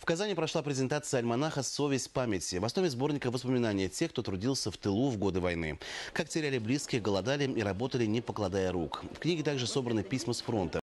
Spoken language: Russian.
В Казани прошла презентация альманаха «Совесть памяти» в основе сборника воспоминания тех, кто трудился в тылу в годы войны. Как теряли близких, голодали и работали, не покладая рук. В книге также собраны письма с фронта.